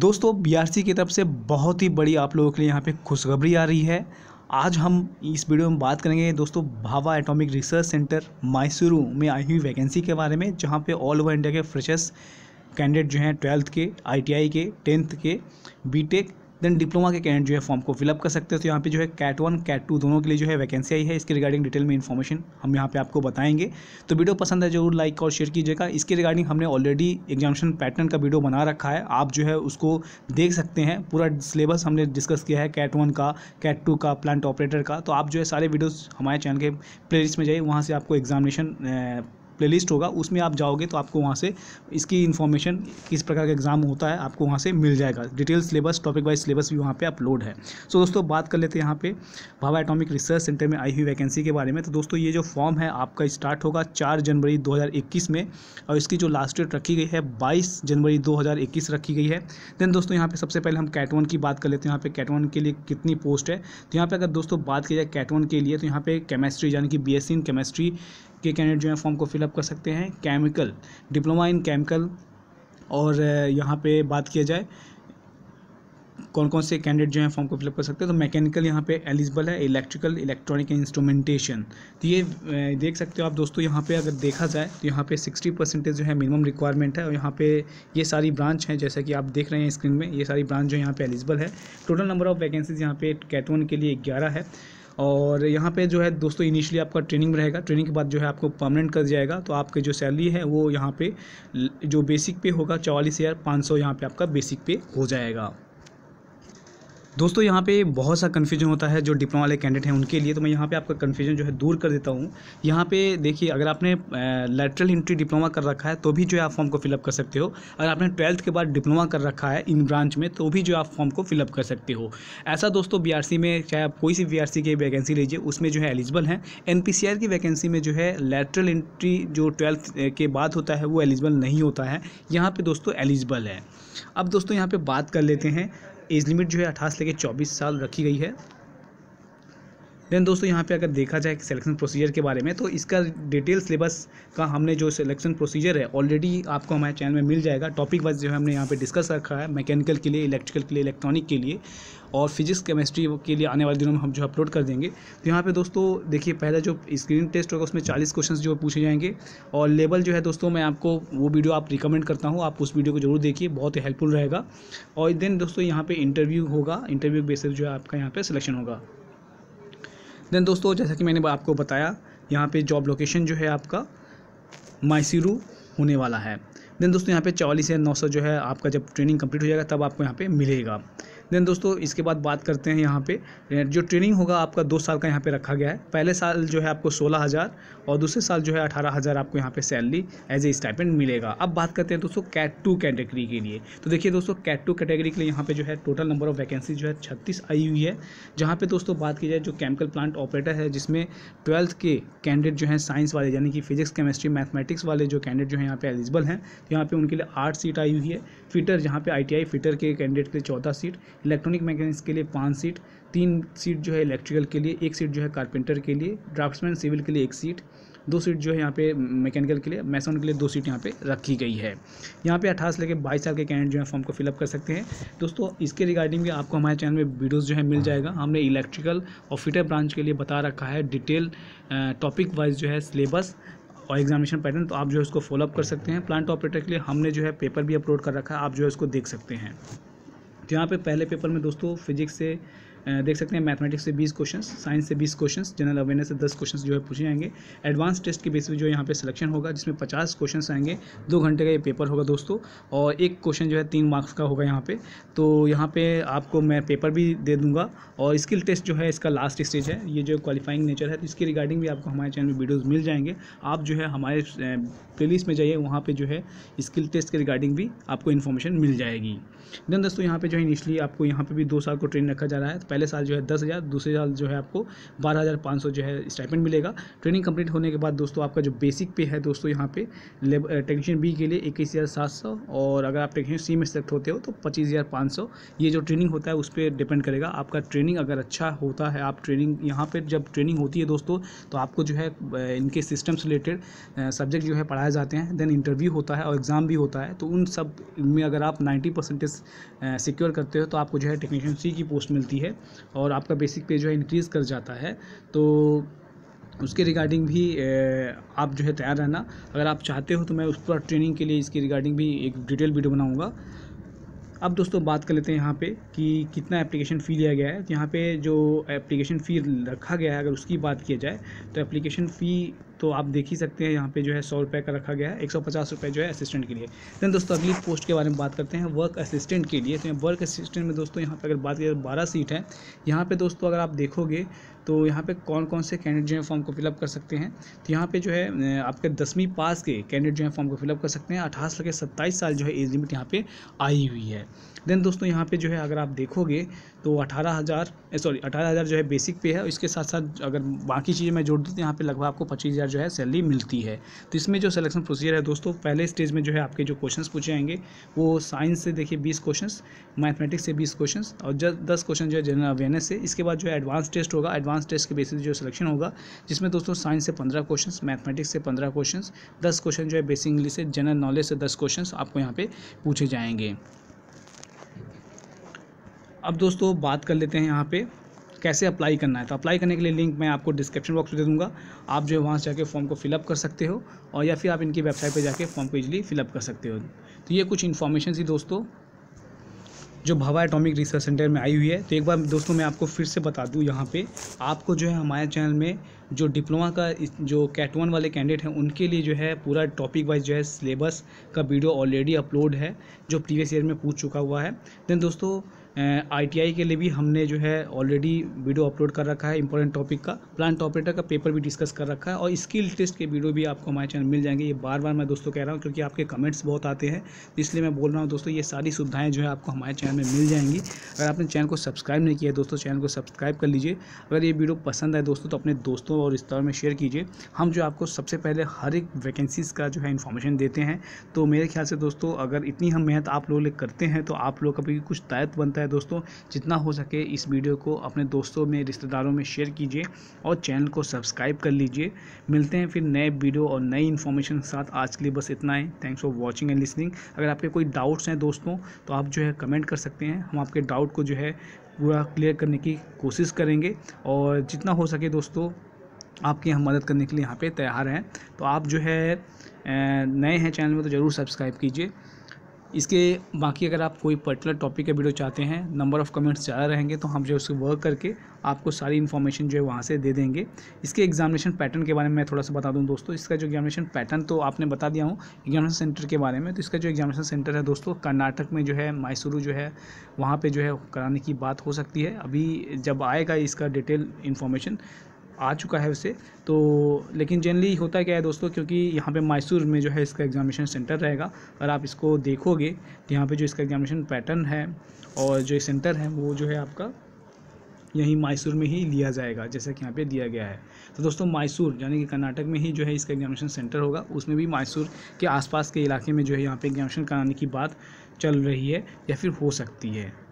दोस्तों बीआरसी की तरफ से बहुत ही बड़ी आप लोगों के लिए यहाँ पे खुशखबरी आ रही है आज हम इस वीडियो में बात करेंगे दोस्तों Bhabha atomic research centre Mysuru में आई हुई वैकेंसी के बारे में जहाँ पे ऑल ओवर इंडिया के फ्रेशर्स कैंडिडेट जो हैं ट्वेल्थ के आईटीआई के टेंथ के बीटेक देन डिप्लोमा के कैंडिडेट जो है फॉर्म को फिलअप कर सकते हो तो यहाँ पे जो है कैट वन कैट टू दोनों के लिए जो है वैकेंसी आई है इसके रिगार्डिंग डिटेल में इन्फॉर्मेशन हम यहाँ पे आपको बताएंगे तो वीडियो पसंद है जरूर लाइक और शेयर कीजिएगा इसके रिगार्डिंग हमने ऑलरेडी एग्जामेशन पैटर्न का वीडियो बना रखा है आप जो है उसको देख सकते हैं पूरा सिलेबस हमने डिस्कस किया है कैट वन का कैट टू का प्लांट ऑपरेटर का तो आप जो है सारे वीडियोज़ हमारे चैनल के प्लेलिस्ट में जाइए वहाँ से आपको एग्जामिनेशन प्लेलिस्ट होगा उसमें आप जाओगे तो आपको वहाँ से इसकी इन्फॉर्मेशन किस प्रकार का एग्ज़ाम होता है आपको वहाँ से मिल जाएगा detail syllabus topic wise syllabus भी वहाँ पर अपलोड है सो दोस्तों बात कर लेते हैं यहाँ पे भावा एटॉमिक रिसर्च सेंटर में आई हुई वैकेंसी के बारे में तो दोस्तों ये जो फॉर्म है आपका स्टार्ट होगा चार जनवरी दो में और इसकी जो लास्ट डेट रखी गई है बाईस जनवरी दो रखी गई है देन दोस्तों यहाँ पर सबसे पहले हम कैटवन की बात कर लेते हैं यहाँ पर कैटवन के लिए कितनी पोस्ट है तो यहाँ पर अगर दोस्तों बात की जाए कैटवन के लिए तो यहाँ पे केमिस्ट्री यानी कि बी इन केमिस्ट्री के कैंडिडेट जो है फॉर्म को फिलअप कर सकते हैं केमिकल डिप्लोमा इन केमिकल और यहाँ पे बात किया जाए कौन कौन से कैंडिडेट जो है फॉर्म को फिलअप कर सकते हैं तो मैकेनिकल यहाँ पे एलिजिबल है इलेक्ट्रिकल इलेक्ट्रॉनिक इंस्ट्रूमेंटेशन तो ये देख सकते हो आप दोस्तों यहाँ पे अगर देखा जाए तो यहाँ पे 60 परसेंटेज जो है मिनिमम रिक्वायरमेंट है और यहाँ पे ये सारी ब्रांच है जैसा कि आप देख रहे हैं स्क्रीन में ये सारी ब्रांच जो यहाँ पे एलिजिबल है टोटल नंबर ऑफ वैकेंसीज यहाँ पे कैटवन के लिए ग्यारह है और यहाँ पे जो है दोस्तों इनिशियली आपका ट्रेनिंग रहेगा ट्रेनिंग के बाद जो है आपको परमानेंट कर जाएगा तो आपकी जो सैलरी है वो यहाँ पे जो बेसिक पे होगा चवालीस हज़ार पाँच सौ यहाँ पर आपका बेसिक पे हो जाएगा दोस्तों यहाँ पे बहुत सा कन्फ्यूजन होता है जो डिप्लोमा वाले कैंडिडेट हैं उनके लिए तो मैं यहाँ पे आपका कन्फ्यूजन जो है दूर कर देता हूँ यहाँ पे देखिए अगर आपने लेटरल इंट्री डिप्लोमा कर रखा है तो भी जो है आप फॉर्म को फिलअप कर सकते हो अगर आपने ट्वेल्थ के बाद डिप्लोमा कर रखा है इन ब्रांच में तो भी जो आप फॉर्म को फिलअप कर सकते हो ऐसा दोस्तों बी में चाहे आप कोई सी बी की वैकेंसी लीजिए उसमें जो है एलिजिबल हैं एन की वैकेंसी में जो है लेटरल इंट्री जो ट्वेल्थ के बाद होता है वो एलिजिबल नहीं होता है यहाँ पर दोस्तों एलिजिबल है अब दोस्तों यहाँ पर बात कर लेते हैं एज लिमिट जो है अट्ठाईस से लेकर चौबीस साल रखी गई है देन दोस्तों यहाँ पे अगर देखा जाए सिलेक्शन प्रोसीजर के बारे में तो इसका डिटेल सिलेबस का हमने जो सिलेक्शन प्रोसीजर है ऑलरेडी आपको हमारे चैनल में मिल जाएगा टॉपिक वाइज जो है हमने यहाँ पे डिस्कस रखा है मैकेनिकल के लिए इलेक्ट्रिकल के लिए इलेक्ट्रॉनिक के लिए और फिजिक्स केमिस्ट्री के लिए आने वाले दिनों में हम जो अपलोड कर देंगे तो यहाँ पे दोस्तों देखिए पहला जो स्क्रीन टेस्ट होगा उसमें 40 क्वेश्चन जो पूछे जाएंगे और लेवल जो है दोस्तों मैं आपको वो वीडियो आप रिकमेंड करता हूँ आप उस वीडियो को जरूर देखिए बहुत ही हेल्पफुल रहेगा और देन दोस्तों यहाँ पर इंटरव्यू होगा इंटरव्यू बेसिस जो है आपका यहाँ पर सिलेक्शन होगा देन दोस्तों जैसा कि मैंने आपको बताया यहाँ पे जॉब लोकेशन जो है आपका माइसिरू होने वाला है देन दोस्तों यहाँ पे चौवालीस या नौ सौ जो है आपका जब ट्रेनिंग कंप्लीट हो जाएगा तब आपको यहाँ पे मिलेगा देन दोस्तों इसके बाद बात करते हैं यहाँ पे जो ट्रेनिंग होगा आपका दो साल का यहाँ पे रखा गया है पहले साल जो है आपको सोलह हज़ार और दूसरे साल जो है अठारह हज़ार आपको यहाँ पे सैलरी एज ए स्टाइपेंट मिलेगा अब बात करते हैं दोस्तों कैट टू कैटेगरी के लिए तो देखिए दोस्तों कैट टू कैटेगरी के लिए यहाँ पर जो है टोटल नंबर ऑफ वैकेंसी जो है छत्तीस आई हुई है जहाँ पर दोस्तों बात की जाए जो केमिकल प्लांट ऑपरेटर है जिसमें ट्वेल्थ के कैंडिडेट जो हैं साइंस वाले यानी कि फिजिक्स केमिस्ट्री मैथमेटिक्स वाले जो कैंडिडेट जो है यहाँ पे एलिजिबल हैं तो यहाँ पे उनके लिए आठ सीट आई हुई है फिटर जहाँ पे आईटीआई फिटर के कैंडिडेट के लिए चौदह सीट इलेक्ट्रॉनिक मैकेनिक्स के लिए पाँच सीट तीन सीट जो है इलेक्ट्रिकल के लिए एक सीट जो है कारपेंटर के लिए ड्राफ्ट्समैन सिविल के लिए एक सीट दो सीट जो है यहाँ पे मैकेनिकल के लिए मैसन के लिए दो सीट यहाँ पे रखी गई है यहाँ पे अठारह लेके लेकर बाईस साल के कैंडिडेट जो है फॉर्म को फिलअप कर सकते हैं दोस्तों इसके रिगार्डिंग भी आपको हमारे चैनल में वीडियोस जो है मिल जाएगा हमने इलेक्ट्रिकल और फिटर ब्रांच के लिए बता रखा है डिटेल टॉपिक वाइज जो है सिलेबस और एग्जामिनेशन पैटर्न तो आप जो है उसको फॉलोअप कर सकते हैं प्लांट ऑपरेटर के लिए हमने जो है पेपर भी अपलोड कर रखा है आप जो है उसको देख सकते हैं तो यहाँ पे पहले पेपर में दोस्तों फिजिक्स से देख सकते हैं मैथमेटिक्स से बीस क्वेश्चन साइंस से बीस क्वेश्चन जनरल अवेयरनेस से दस क्वेश्चन जो है पूछे जाएंगे एडवांस टेस्ट के बेसिस जो यहाँ पे सिलेक्शन होगा जिसमें पचास क्वेश्चन आएंगे दो घंटे का ये पेपर होगा दोस्तों और एक क्वेश्चन जो है तीन मार्क्स का होगा यहाँ पे तो यहाँ पे आपको मैं पेपर भी दे दूँगा और स्किल टेस्ट जो है इसका लास्ट स्टेज है ये जो क्वालिफाइंग नेचर है तो इसके रिगार्डिंग भी आपको हमारे चैनल में वीडियोज़ मिल जाएंगे आप जो है हमारे प्लेलिस्ट में जाइए वहाँ पर जो है स्किल टेस्ट के रिगार्डिंग भी आपको इन्फॉर्मेशन मिल जाएगी देन दोस्तों यहाँ पर जो है इनिशली आपको यहाँ पर भी दो साल को ट्रेन रखा जा रहा है तो पहले साल जो है दस हज़ार दूसरे साल जो है आपको बारह हज़ार पाँच सौ जो है स्टाइपेंट मिलेगा ट्रेनिंग कंप्लीट होने के बाद दोस्तों आपका जो बेसिक पे है दोस्तों यहाँ पे टेक्नीशियन बी के लिए इक्कीस हज़ार सात सौ और अगर आप टेक्नीशियन सी में सेलेक्ट होते हो तो पच्चीस हज़ार पाँच सौ ये जो ट्रेनिंग होता है उस पर डिपेंड करेगा आपका ट्रेनिंग अगर अच्छा होता है आप ट्रेनिंग यहाँ पर जब ट्रेनिंग होती है दोस्तों तो आपको जो है इनके सिस्टम से रिलेटेड सब्जेक्ट जो है पढ़ाए जाते हैं देन इंटरव्यू होता है और एग्ज़ाम भी होता है तो उन सब में अगर आप नाइन्टी परसेंटेज सिक्योर करते हो तो आपको जो है टेक्नीशियन सी की पोस्ट मिलती है और आपका बेसिक पे जो है इंक्रीज़ कर जाता है तो उसके रिगार्डिंग भी आप जो है तैयार रहना अगर आप चाहते हो तो मैं उस पर ट्रेनिंग के लिए इसके रिगार्डिंग भी एक डिटेल वीडियो बनाऊँगा अब दोस्तों बात कर लेते हैं यहाँ पे कि कितना एप्लीकेशन फ़ी लिया गया है तो यहाँ पे जो एप्लीकेशन फ़ी रखा गया है अगर उसकी बात की जाए तो एप्लीकेशन फ़ी तो आप देख ही सकते हैं यहाँ पे जो है सौ रुपये का रखा गया है एक सौ पचास रुपये जो है असिस्टेंट के लिए दैन दोस्तों अगली पोस्ट के बारे में बात करते हैं वर्क असिस्टेंट के लिए तो वर्क असिस्टेंट में दोस्तों यहाँ पर अगर बात की जाए बारह सीट है यहाँ पर दोस्तों अगर आप देखोगे तो यहाँ पे कौन कौन से कैंडिडेट जो है फॉर्म को फिलअप कर सकते हैं तो यहाँ पे जो है आपके दसवीं पास के कैंडिडेट जो है फॉर्म को फिलअप कर सकते हैं अठारह से सत्ताईस साल जो है एज लिमिट यहाँ पे आई हुई है देन दोस्तों यहाँ पे जो है अगर आप देखोगे तो अठारह हज़ार सॉरी अठारह हज़ार जो है बेसिक पे है इसके साथ साथ अगर बाकी चीज़ें मैं जोड़ दूँ तो यहाँ पे लगभग आपको पच्चीस हज़ार जो है सैलरी मिलती है तो इसमें जो सलेक्शन प्रोसीजर है दोस्तों पहले स्टेज में जो है आपके जो क्वेश्चन पूछे जाएंगे वो साइंस से देखिए बीस क्वेश्चन मैथमेटिक्स से बीस क्वेश्चन और जस्ट दस क्वेश्चन जो है जनरल अवेयरनेस से इसके बाद जो है एडवांस टेस्ट होगा एडवांस एडवांस टेस्ट के बेसिस जो सिलेक्शन होगा जिसमें दोस्तों साइंस से पंद्रह क्वेश्चन मैथमेटिक्स से पंद्रह क्वेश्चन दस क्वेश्चन जो है बेसिक इंग्लिश से जनरल नॉलेज से दस क्वेश्चन आपको यहाँ पर पूछे जाएंगे अब दोस्तों बात कर लेते हैं यहाँ पर कैसे अप्लाई करना है तो अप्लाई करने के लिए लिंक मैं आपको डिस्क्रिप्शन बॉक्स में दे दूंगा आप जो है वहाँ से जाके फॉर्म को फिलअप कर सकते हो और या फिर आप इनकी वेबसाइट पर जाके फॉर्म को ईजिली फिलअप कर सकते हो तो ये कुछ इन्फॉर्मेशन थी दोस्तों जो भावा एटॉमिक रिसर्च सेंटर में आई हुई है तो एक बार दोस्तों मैं आपको फिर से बता दूँ यहाँ पे आपको जो है हमारे चैनल में जो डिप्लोमा का जो कैट वन वाले कैंडिडेट हैं उनके लिए जो है पूरा टॉपिक वाइज जो है सिलेबस का वीडियो ऑलरेडी अपलोड है जो प्रीवियस ईयर में पूछ चुका हुआ है देन दोस्तों आईटीआई के लिए भी हमने जो है ऑलरेडी वीडियो अपलोड कर रखा है इंपॉर्टेंट टॉपिक का प्लांट ऑपरेटर का पेपर भी डिस्कस कर रखा है और स्किल टेस्ट के वीडियो भी आपको हमारे चैनल मिल जाएंगे ये बार बार मैं दोस्तों कह रहा हूँ क्योंकि आपके कमेंट्स बहुत आते हैं इसलिए मैं बोल रहा हूँ दोस्तों ये सारी सुविधाएँ जो है आपको हमारे चैनल में मिल जाएंगी अगर आपने चैनल को सब्सक्राइब नहीं किया है दोस्तों चैनल को सब्सक्राइब कर लीजिए अगर ये वीडियो पसंद आए दोस्तों तो अपने दोस्तों और रिश्तेदारों में शेयर कीजिए हम जो आपको सबसे पहले हर एक वैकेंसीज़ का जो है इन्फॉर्मेशन देते हैं तो मेरे ख्याल से दोस्तों अगर इतनी हम मेहनत आप लोग करते हैं तो आप लोग का भी कुछ दायित्व बनता है है दोस्तों जितना हो सके इस वीडियो को अपने दोस्तों में रिश्तेदारों में शेयर कीजिए और चैनल को सब्सक्राइब कर लीजिए मिलते हैं फिर नए वीडियो और नई इन्फॉर्मेशन के साथ आज के लिए बस इतना ही thanks for watching and listening अगर आपके कोई डाउट्स हैं दोस्तों तो आप जो है कमेंट कर सकते हैं हम आपके डाउट को जो है पूरा क्लियर करने की कोशिश करेंगे और जितना हो सके दोस्तों आपकी हम मदद करने के लिए यहाँ पे तैयार हैं तो आप जो है नए हैं चैनल में तो ज़रूर सब्सक्राइब कीजिए इसके बाकी अगर आप कोई पर्टिकुलर टॉपिक का वीडियो चाहते हैं नंबर ऑफ़ कमेंट्स ज़्यादा रहेंगे तो हम जो उसको वर्क करके आपको सारी इन्फॉर्मेशन जो है वहाँ से दे देंगे इसके एग्जामिनेशन पैटर्न के बारे में मैं थोड़ा सा बता दूँ दोस्तों इसका जो एग्जामिनेशन पैटर्न तो आपने बता दिया हूँ एग्जामिनेशन सेंटर के बारे में तो इसका जो एग्जामिनेशन सेंटर है दोस्तों कर्नाटक में जो है मैसूरू जो है वहाँ पर जो है कराने की बात हो सकती है अभी जब आएगा इसका डिटेल इन्फॉर्मेशन आ चुका है उसे तो लेकिन जनरली होता क्या है दोस्तों क्योंकि यहाँ पे मैसूर में जो है इसका एग्जामिनेशन सेंटर रहेगा और आप इसको देखोगे तो यहाँ पर जो इसका एग्जामिनेशन पैटर्न है और जो सेंटर है वो जो है आपका यहीं मैसूर में ही लिया जाएगा जैसा कि यहाँ पे दिया गया है तो दोस्तों मैसूर यानी कि कर्नाटक में ही जो है इसका एग्जामिनेशन सेंटर होगा उसमें भी मैसूर के आसपास के इलाके में जो है यहाँ पे एग्जामिनेशन कराने की बात चल रही है या फिर हो सकती है